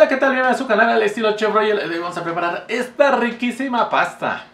Hola, ¿qué tal? Bienvenidos a su canal al estilo Chef Royal. Hoy vamos a preparar esta riquísima pasta.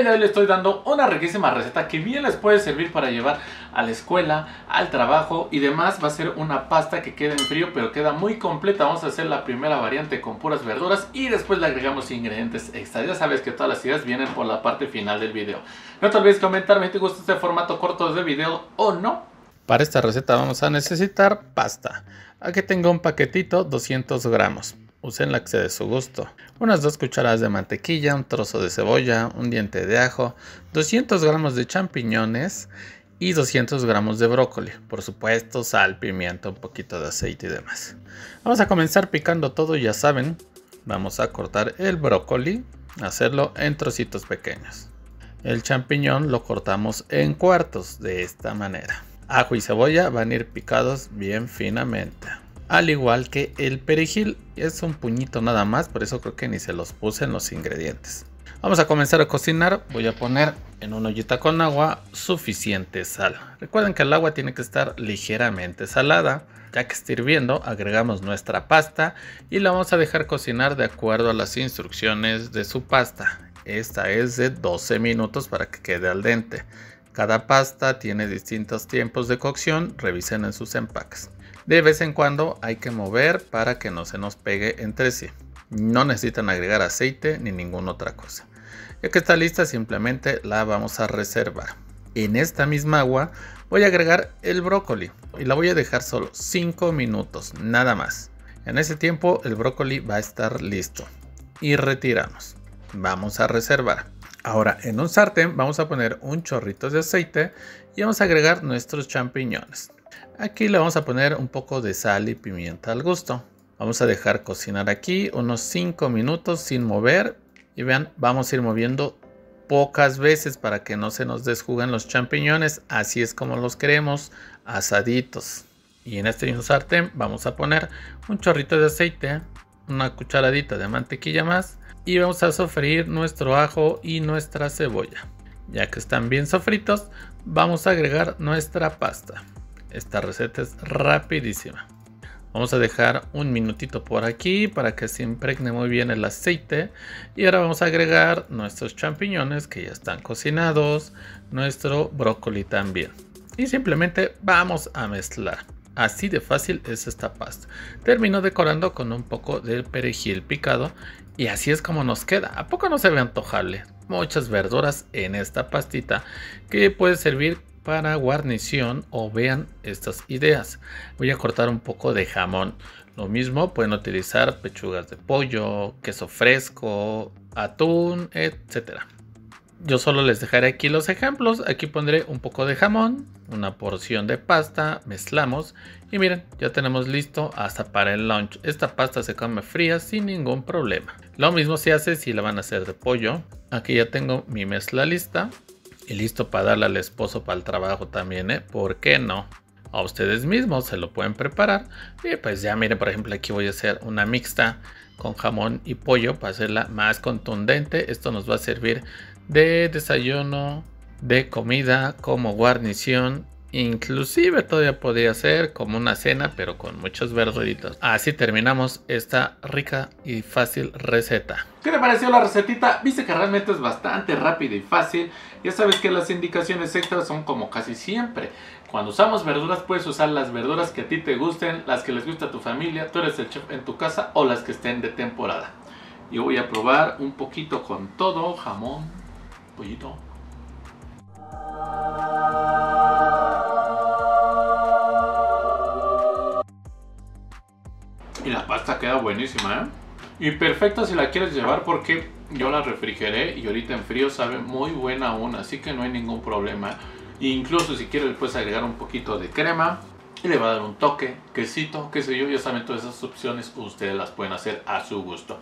El hoy les estoy dando una riquísima receta que bien les puede servir para llevar a la escuela, al trabajo y demás. Va a ser una pasta que queda en frío pero queda muy completa. Vamos a hacer la primera variante con puras verduras y después le agregamos ingredientes extra. Ya sabes que todas las ideas vienen por la parte final del video. No te olvides comentarme si te gusta este formato corto de video o no. Para esta receta vamos a necesitar pasta. Aquí tengo un paquetito, 200 gramos. Usen la que sea de su gusto. Unas dos cucharadas de mantequilla, un trozo de cebolla, un diente de ajo, 200 gramos de champiñones y 200 gramos de brócoli. Por supuesto, sal, pimienta, un poquito de aceite y demás. Vamos a comenzar picando todo, ya saben. Vamos a cortar el brócoli, hacerlo en trocitos pequeños. El champiñón lo cortamos en cuartos de esta manera. Ajo y cebolla van a ir picados bien finamente al igual que el perejil. Es un puñito nada más, por eso creo que ni se los puse en los ingredientes. Vamos a comenzar a cocinar. Voy a poner en una ollita con agua suficiente sal. Recuerden que el agua tiene que estar ligeramente salada. Ya que está hirviendo, agregamos nuestra pasta y la vamos a dejar cocinar de acuerdo a las instrucciones de su pasta. Esta es de 12 minutos para que quede al dente. Cada pasta tiene distintos tiempos de cocción, revisen en sus empaques. De vez en cuando hay que mover para que no se nos pegue entre sí. No necesitan agregar aceite ni ninguna otra cosa. Ya que está lista simplemente la vamos a reservar. En esta misma agua voy a agregar el brócoli y la voy a dejar solo 5 minutos, nada más. En ese tiempo el brócoli va a estar listo. Y retiramos. Vamos a reservar. Ahora en un sartén vamos a poner un chorrito de aceite y vamos a agregar nuestros champiñones. Aquí le vamos a poner un poco de sal y pimienta al gusto. Vamos a dejar cocinar aquí unos 5 minutos sin mover. Y vean, vamos a ir moviendo pocas veces para que no se nos desjuguen los champiñones. Así es como los queremos, asaditos. Y en este mismo sartén vamos a poner un chorrito de aceite, una cucharadita de mantequilla más. Y vamos a sofreír nuestro ajo y nuestra cebolla. Ya que están bien sofritos, vamos a agregar nuestra pasta. Esta receta es rapidísima. Vamos a dejar un minutito por aquí para que se impregne muy bien el aceite. Y ahora vamos a agregar nuestros champiñones que ya están cocinados, nuestro brócoli también. Y simplemente vamos a mezclar. Así de fácil es esta pasta. Termino decorando con un poco de perejil picado y así es como nos queda. ¿A poco no se ve antojable? Muchas verduras en esta pastita que puede servir para guarnición o vean estas ideas. Voy a cortar un poco de jamón. Lo mismo pueden utilizar pechugas de pollo, queso fresco, atún, etcétera. Yo solo les dejaré aquí los ejemplos. Aquí pondré un poco de jamón, una porción de pasta, mezclamos y miren, ya tenemos listo hasta para el lunch. Esta pasta se come fría sin ningún problema. Lo mismo se hace si la van a hacer de pollo. Aquí ya tengo mi mezcla lista y listo para darle al esposo para el trabajo también, ¿eh? ¿Por qué no? A ustedes mismos se lo pueden preparar. Y pues ya miren, por ejemplo, aquí voy a hacer una mixta con jamón y pollo para hacerla más contundente. Esto nos va a servir de desayuno, de comida, como guarnición Inclusive todavía podía ser como una cena, pero con muchos verduritos. Así terminamos esta rica y fácil receta. ¿Qué te pareció la recetita? Viste que realmente es bastante rápida y fácil. Ya sabes que las indicaciones extras son como casi siempre. Cuando usamos verduras puedes usar las verduras que a ti te gusten, las que les gusta a tu familia, tú eres el chef en tu casa o las que estén de temporada. Yo voy a probar un poquito con todo, jamón, pollito, pasta queda buenísima, ¿eh? Y perfecta si la quieres llevar porque yo la refrigeré y ahorita en frío sabe muy buena aún, así que no hay ningún problema. E incluso si quieres le puedes agregar un poquito de crema y le va a dar un toque, quesito, qué sé yo, ya saben todas esas opciones, ustedes las pueden hacer a su gusto.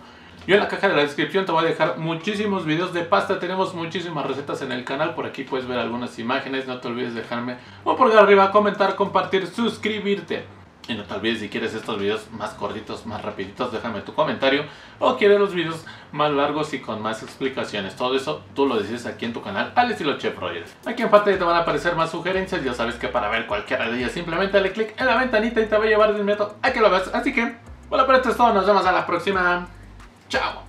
Yo en la caja de la descripción te voy a dejar muchísimos videos de pasta, tenemos muchísimas recetas en el canal, por aquí puedes ver algunas imágenes, no te olvides dejarme un por arriba, comentar, compartir, suscribirte. Y no te olvides si quieres estos videos más cortitos, más rapiditos, déjame tu comentario. O quieres los videos más largos y con más explicaciones. Todo eso tú lo decides aquí en tu canal al estilo Chef Aquí en parte te van a aparecer más sugerencias. Ya sabes que para ver cualquiera de ellas simplemente dale click en la ventanita y te va a llevar de inmediato a que lo veas. Así que, bueno, por esto es todo. Nos vemos a la próxima. Chao.